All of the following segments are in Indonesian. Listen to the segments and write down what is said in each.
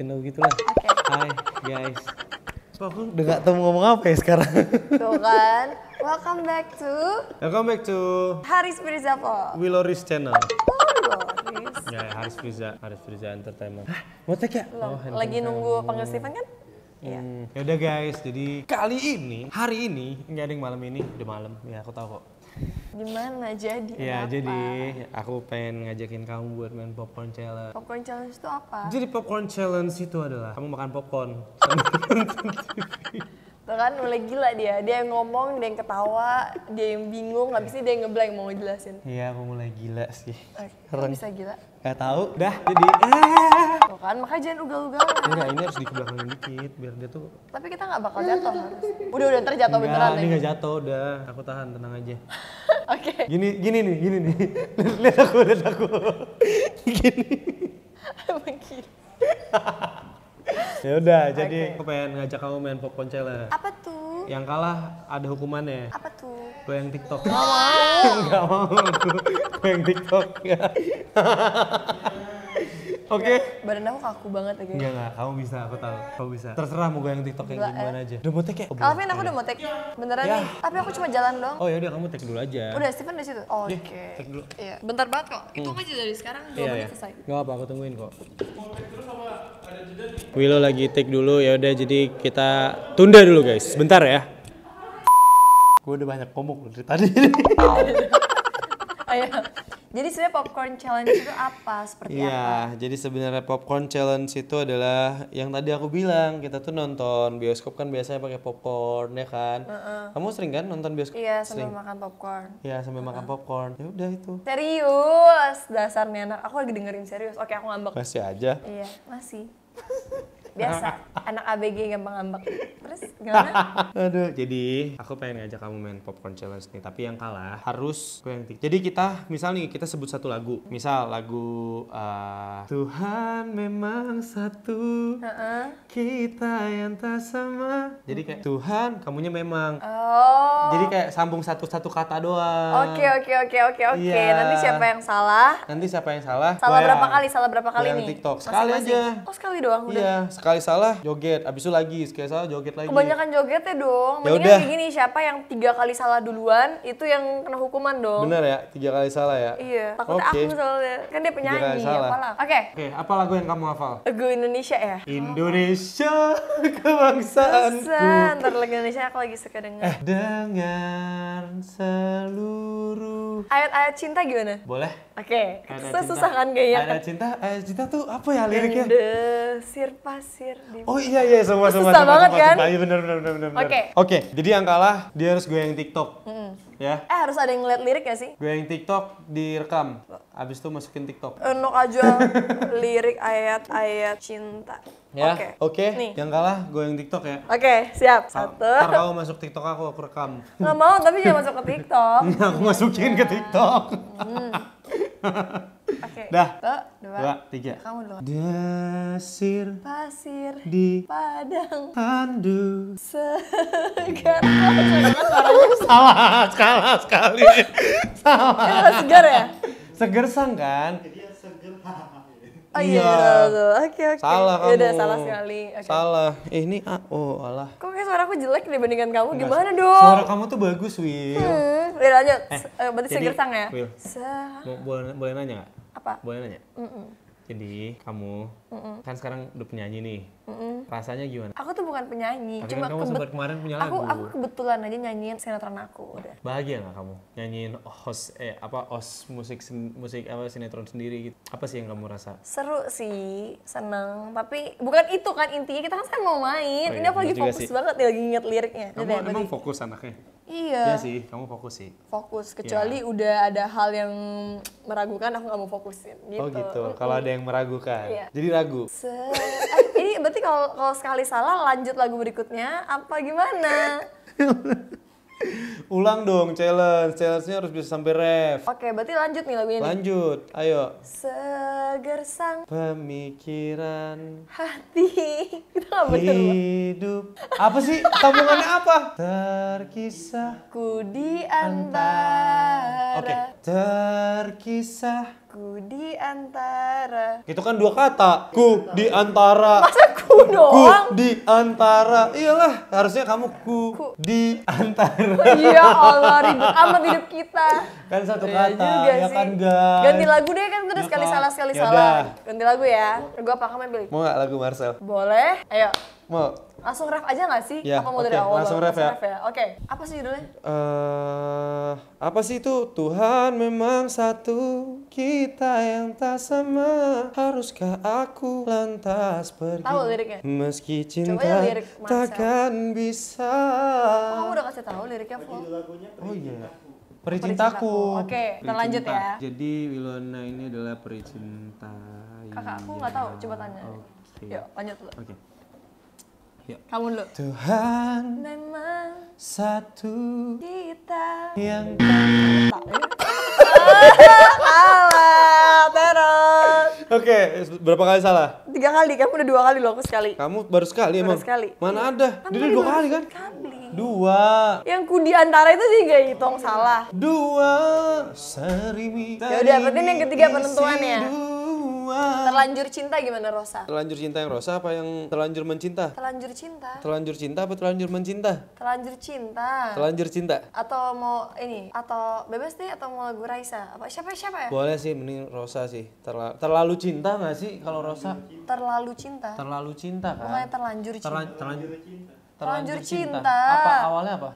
ngeliatin aku gitu lah. Okay. Hai guys. Kok aku udah gak tau ngomong apa ya sekarang. Tuh kan. Welcome back to... Welcome back to... Haris Po. Willoris Channel. Ya, Haris Firza, Haris Firza Entertainment. Hah, mau tag ya? Oh, lagi kan. nunggu pengestifan kan? Iya. Hmm. Ya udah guys, jadi kali ini hari ini nggak ada yang malam ini udah malam. Ya aku tahu kok. Gimana jadi? Ya apa? jadi aku pengen ngajakin kamu buat main popcorn challenge. Popcorn challenge itu apa? Jadi popcorn challenge itu adalah kamu makan popcorn. Tuh kan mulai gila dia, dia yang ngomong, dia yang ketawa, dia yang bingung, habis itu dia yang ngeblank mau jelasin. Iya, aku mulai gila sih. Okay, bisa gila? Gak tau, dah jadi. Ah. Tuh kan, makanya jangan ugal-ugal. Enggak, ini harus dikebelakangin dikit, biar dia tuh... Tapi kita gak bakal jatuh harus. Udah, udah, terjatuh. beneran. ini nggak jatuh, udah. Aku tahan, tenang aja. Oke. Gini gini nih, gini nih. Lihat aku, lihat aku. gini. Emang gini. ya udah, jadi aku pengen ngajak kamu main popcorn challenge. Apa tuh? Yang kalah ada hukumannya. Apa tuh? Gue yang TikTok. Gak mau. Gak mau. Gue yang TikTok. Oke. Okay. Iya, badan aku kaku banget ya guys. Enggak kamu bisa, aku tahu. Kamu bisa. Terserah mau yang TikTok yang gimana eh. aja. Udah mau take ya? Alvin, aku udah mau take. Beneran ya. nih. Tapi aku cuma jalan doang. Oh ya udah kamu take dulu aja. Udah, Steven di situ. Iya, Oke. Okay. Take dulu. Iya. Bentar banget kok. Itu hmm. aja dari sekarang 2 yeah, menit iya. selesai. Enggak apa, aku tungguin kok. Willow lagi take dulu ya udah jadi kita tunda dulu guys. Bentar ya. Gue udah banyak komuk dari tadi. Ayo. Jadi sebenarnya popcorn challenge itu apa? Seperti ya, apa? Iya, jadi sebenarnya popcorn challenge itu adalah yang tadi aku bilang kita tuh nonton bioskop kan biasanya pakai popcorn ya kan. Uh -uh. Kamu sering kan nonton bioskop? Iya, sambil sering. makan popcorn. Iya, sambil uh -uh. makan popcorn. Ya udah itu. Serius, dasarnya anak. Aku lagi dengerin serius. Oke, aku ngambek. Masih aja. Iya, masih. biasa anak ABG gampang ngambek terus gimana aduh jadi aku pengen ngajak kamu main popcorn challenge nih tapi yang kalah harus aku yang jadi kita misal nih kita sebut satu lagu misal lagu uh, Tuhan memang satu uh -uh. kita yang tak sama jadi kayak Tuhan kamunya memang oh. jadi kayak sambung satu satu kata doang oke oke oke oke oke iya. nanti siapa yang salah nanti siapa yang salah salah berapa kali salah berapa kali nih TikTok sekali aja oh sekali doang udah iya sekali salah joget, abis itu lagi sekali salah joget lagi. Kebanyakan jogetnya dong. Ya udah. gini siapa yang tiga kali salah duluan itu yang kena hukuman dong. Bener ya, tiga kali salah ya. Iya. Takut okay. aku soalnya kan dia penyanyi. Apalah. Oke. Okay. Oke, okay, apa lagu yang kamu hafal? Lagu Indonesia ya. Indonesia kebangsaan Ntar lagu Indonesia aku lagi suka denger. Eh, dengar ayat-ayat cinta gimana? Boleh. Oke. Okay. Susah, kan kayaknya. ayat cinta, ayat eh, cinta tuh apa ya liriknya? Desir pasir. Di oh iya iya semua semua. Susah semua, banget semua, kan? Iya benar benar benar benar. Oke. Okay. Oke. Okay, jadi yang kalah dia harus goyang TikTok. Mm -hmm. Ya. Eh harus ada yang ngeliat lirik ya sih? Gue yang TikTok direkam. Abis itu masukin TikTok. Enok eh, aja lirik ayat-ayat cinta. Ya. Oke. Okay. Oke. Okay. Yang kalah gue yang TikTok ya. Oke, okay, siap. Satu. Ntar masuk TikTok aku aku rekam. Nggak mau, tapi jangan masuk ke TikTok. Nggak, aku masukin ke TikTok. Hmm. Oke. Dah. dua, dua, tiga. Kamu dulu. Desir. Pasir. Di. Padang. Pandu. Segar. salah, salah sekali. Kan salah. segar ya? segersang kan? Jadi segar. Oh iya, iya. oke oke. Salah ya kamu. Yaudah, salah sekali. Okay. Salah. Eh, ini A. Ah, oh alah. Kok kayak suara aku jelek dibandingkan kamu? Enggak. Gimana dong? Suara kamu tuh bagus, Wil. Hmm, udah lanjut. Eh, eh, berarti jadi, segersang ya? Will, Sa- boleh, boleh nanya gak? Apa? Boleh nanya? Mm -mm. Jadi kamu mm -mm. kan sekarang udah penyanyi nih. Mm -mm. Rasanya gimana? Aku tuh bukan penyanyi, Tapi kan cuma kan kamu sempat kemarin punya lagu. Aku aku kebetulan aja nyanyiin sinetron aku udah. Bahagia nggak kamu nyanyiin host eh apa host musik musik apa sinetron sendiri gitu. Apa sih yang kamu rasa? Seru sih, seneng. Tapi bukan itu kan intinya kita kan mau main. Oh, iya, Ini aku lagi fokus sih. banget nih ya, lagi inget liriknya. Kamu Jadi, emang fokus anaknya? Iya. Iya sih, kamu fokus sih. Fokus, iya. kecuali ya. udah ada hal yang meragukan, aku nggak mau fokusin. Gitu. Oh gitu, mm -hmm. kalau ada yang meragukan, iya. jadi ragu. Se eh, ini berarti kalau sekali salah lanjut lagu berikutnya, apa gimana? Ulang dong challenge, challenge-nya harus bisa sampai ref. Oke, berarti lanjut nih lagunya Lanjut, nih. ayo. Segersang pemikiran hati. itu gak Hidup. Apa sih? Tabungannya apa? Terkisah ku di antara. Oke. Okay. Terkisah ku di antara. Itu kan dua kata. Ku di antara. Masa ku doang. Ku di antara. Iyalah, harusnya kamu ku, ku. di antara. Iya Allah, ribet amat hidup kita. Kan satu iya kata, ya, juga ya sih. kan guys. Ganti lagu deh kan udah ya sekali salah sekali Yaudah. salah. Ganti lagu ya. Gue apa kamu pilih? Mau gak lagu Marcel? Boleh. Ayo. Mau langsung ref aja nggak sih? Ya, apa mau okay, dari awal? Langsung ref ya. ya. Oke. Okay. Apa sih judulnya? Uh, apa sih itu? Tuhan memang satu, kita yang tak sama. Haruskah aku lantas pergi? Tahu liriknya? Meski cinta ya lirik takkan bisa. Oh, kamu udah kasih tahu liriknya, Flo? Oh iya. Yeah. Pericintaku. Oke, okay, kita lanjut ya. Jadi Wilona ini adalah pericinta. Kakak aku nggak tahu, coba tanya. Oke. Okay. Yuk, lanjut dulu. Oke. Okay. Ya. Kamu dulu. Tuhan memang satu kita yang terus. Oke, berapa kali salah? Tiga kali, kamu udah dua kali loh, aku sekali. Kamu baru sekali baru emang? sekali. Mana iya. ada? Dia udah dua kali kan? Kali. Dua. Yang ku diantara itu sih gak hitung salah. Dua. serimi Ya udah, berarti yang ketiga penentuannya. Dua semua. Terlanjur cinta gimana Rosa? Terlanjur cinta yang Rosa apa yang terlanjur mencinta? Terlanjur cinta. Terlanjur cinta apa terlanjur mencinta? Terlanjur cinta. Terlanjur cinta. Atau mau ini atau bebas deh atau mau lagu Raisa apa siapa siapa ya? Boleh sih mending Rosa sih. Terla terlalu cinta nggak sih kalau Rosa? Terlalu cinta. Terlalu cinta kan? Bukannya terlanjur cinta. terlanjur cinta. Terlanjur cinta. Apa awalnya apa?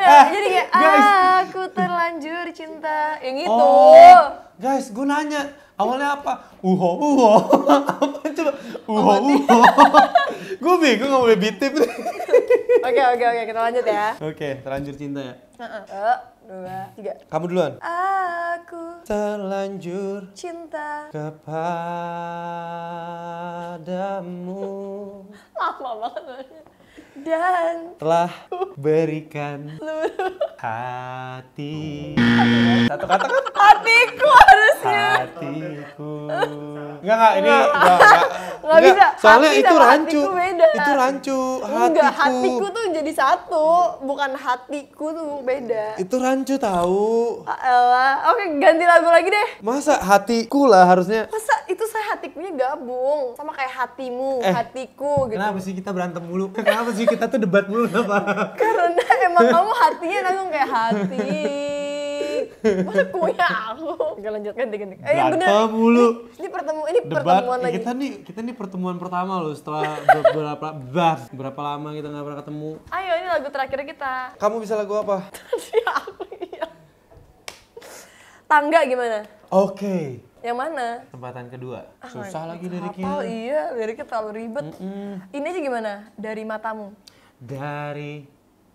Eh, jadi kayak guys. aku terlanjur cinta yang itu. Oh, guys, gue nanya awalnya apa? Uho, uho. apa coba? Uho, uho. gue bingung nggak boleh bitip. Oke, oke, oke, kita lanjut ya. Oke, okay, terlanjur cinta ya. Uh -uh dua, tiga. Kamu duluan. Aku terlanjur cinta kepadamu. Lama banget. Dan telah berikan seluruh hati satu kata kan hatiku harusnya hatiku enggak enggak ini enggak enggak, enggak bisa soalnya hati itu rancu beda. itu rancu hatiku enggak hatiku tuh jadi satu bukan hatiku tuh beda itu rancu tahu Alah. oke ganti lagu lagi deh masa hatiku lah harusnya masa itu saya hatikunya gabung sama kayak hatimu eh, hatiku gitu kenapa sih kita berantem mulu kenapa sih kita tuh debat mulu kenapa karena emang kamu hatinya langsung kayak hati. Masa punya aku? Gak lanjut ganti ganti. Eh, bener. mulu. Ini, ini pertemuan ini Debat. pertemuan eh, lagi. Kita nih kita nih pertemuan pertama loh setelah beberapa bah, berapa lama kita gak pernah ketemu. Ayo ini lagu terakhir kita. Kamu bisa lagu apa? Tadi aku iya. Tangga gimana? Oke. Okay. Yang mana? Tempatan kedua. Ah, Susah lagi kita. Oh Iya, dari kita terlalu ribet. Mm -mm. Ini aja gimana? Dari matamu. Dari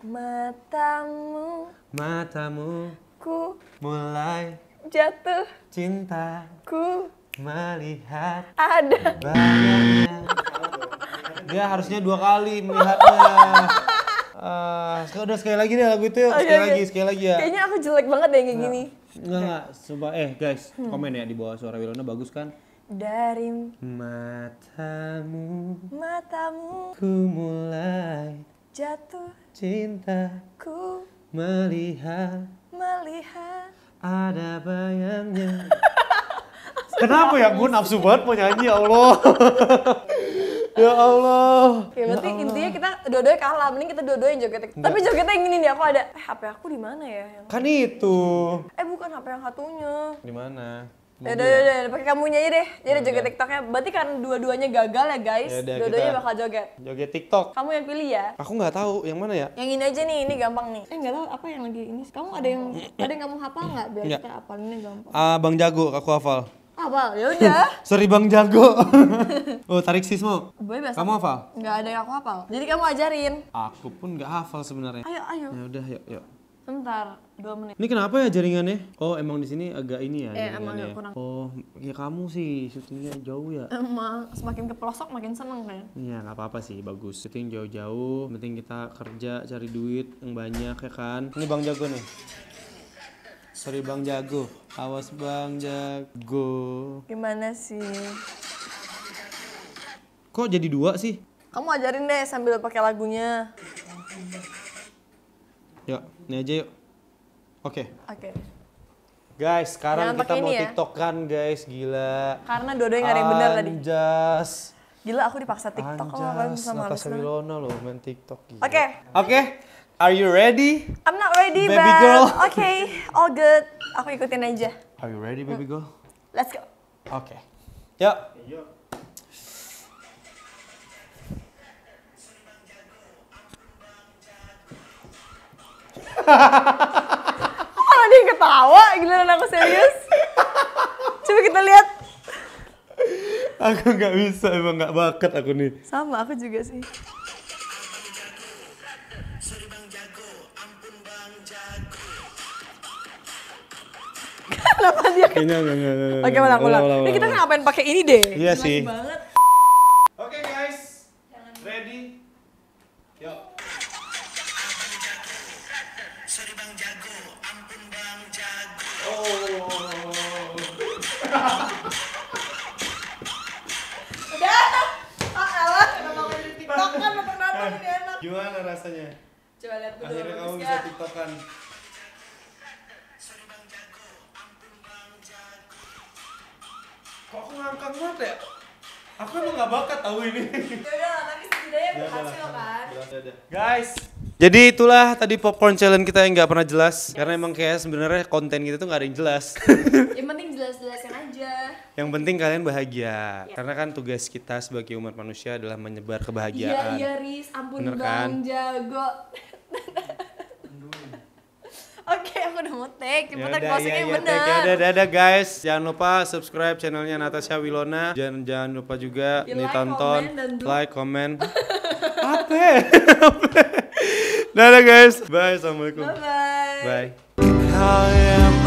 Matamu Matamu Ku Mulai Jatuh Cinta Ku Melihat Ada banyak Dia harusnya dua kali melihatnya Uh, udah sekali lagi deh lagu itu oh, iya, sekali okay. Iya. lagi, sekali lagi ya. Kayaknya aku jelek banget deh kayak gini. Enggak, enggak. Coba eh guys, hmm. komen ya di bawah suara Wilona bagus kan? Dari matamu, matamu ku mulai jatuh cinta ku melihat melihat ada bayangnya Kenapa ya gue nafsu banget mau nyanyi ya Allah. ya Allah. Ya berarti ya Allah. intinya kita dua-duanya kalah, mending kita dua-duanya yang Nggak. Tapi jogetnya yang ini nih aku ada. Eh HP aku di mana ya? Yang... Kan itu. Eh bukan HP yang satunya. Di mana? Ya udah iya. udah udah pakai kamunya aja deh. Jadi joget TikToknya. Berarti kan dua-duanya gagal ya guys. Dua-duanya bakal joget. Joget TikTok. Kamu yang pilih ya. Aku nggak tahu yang mana ya. Yang ini aja nih, ini gampang nih. Eh nggak tahu apa yang lagi ini. Kamu ada yang ada yang kamu hafal nggak? Biar kita ini gampang. Ah Bang Jago, aku hafal. Hafal, ya udah. Sorry Bang Jago. oh, tarik sismo. Boleh Kamu hafal? Nggak ada yang aku hafal. Jadi kamu ajarin. Aku pun nggak hafal sebenarnya. Ayo, ayo. Ya udah, yuk, yuk. Bentar, dua menit. Ini kenapa ya jaringannya? Oh, emang di sini agak ini ya. Eh, emang ya? agak kurang. Oh, ya kamu sih syutingnya jauh ya. Emang semakin ke pelosok makin seneng kan? Ya? Iya, nggak apa-apa sih, bagus. Syuting jauh-jauh, penting kita kerja, cari duit yang banyak ya kan. Ini Bang Jago nih. Sorry Bang Jago, awas Bang Jago. Gimana sih? Kok jadi dua sih? Kamu ajarin deh sambil pakai lagunya. Yuk, ini aja yuk. Oke. Okay. Oke. Okay. Guys, sekarang Jangan kita mau ya. TikTok kan guys, gila. Karena dua-duanya gak ada yang benar tadi. Anjas. Gila, aku dipaksa TikTok. Anjas, oh, bisa Natasha Wilona loh main TikTok. Oke. Oke, okay. okay. are you ready? I'm not ready, baby but... girl. Oke, okay. all good. Aku ikutin aja. Are you ready, baby hmm. girl? Let's go. Oke. Okay. Yuk. Yuk. Malah dia ketawa, giliran aku serius. Coba kita lihat. Aku nggak bisa, emang nggak bakat aku nih. Sama, aku juga sih. Kenapa dia? Kayaknya enggak, enggak, enggak. Oke, Ini kita ngapain pakai ini deh. Iya sih. banget. Gimana rasanya? Coba lihat dulu. Akhirnya kamu bisa tiktokan. Kok aku ngangkang banget ya? Aku emang gak bakat tahu ini. Yaudah lah, tapi setidaknya ya berhasil kan. Ya Guys, jadi itulah tadi popcorn challenge kita yang nggak pernah jelas yes. karena emang kayak sebenarnya konten kita tuh nggak ada yang jelas. yang penting jelas-jelasin aja. Yang penting kalian bahagia yeah. karena kan tugas kita sebagai umat manusia adalah menyebar kebahagiaan. Iya iya Riz, ampun Bener bang kan? jago. Oke, okay, aku udah mau take. Cepetan closingnya yang benar. Ya ada, ada guys. Jangan lupa subscribe channelnya Natasha Wilona. Jangan jangan lupa juga nih ditonton, like, like, comment. Apa? Dadah guys. Bye. Assalamualaikum. Bye-bye. Bye. -bye. bye bye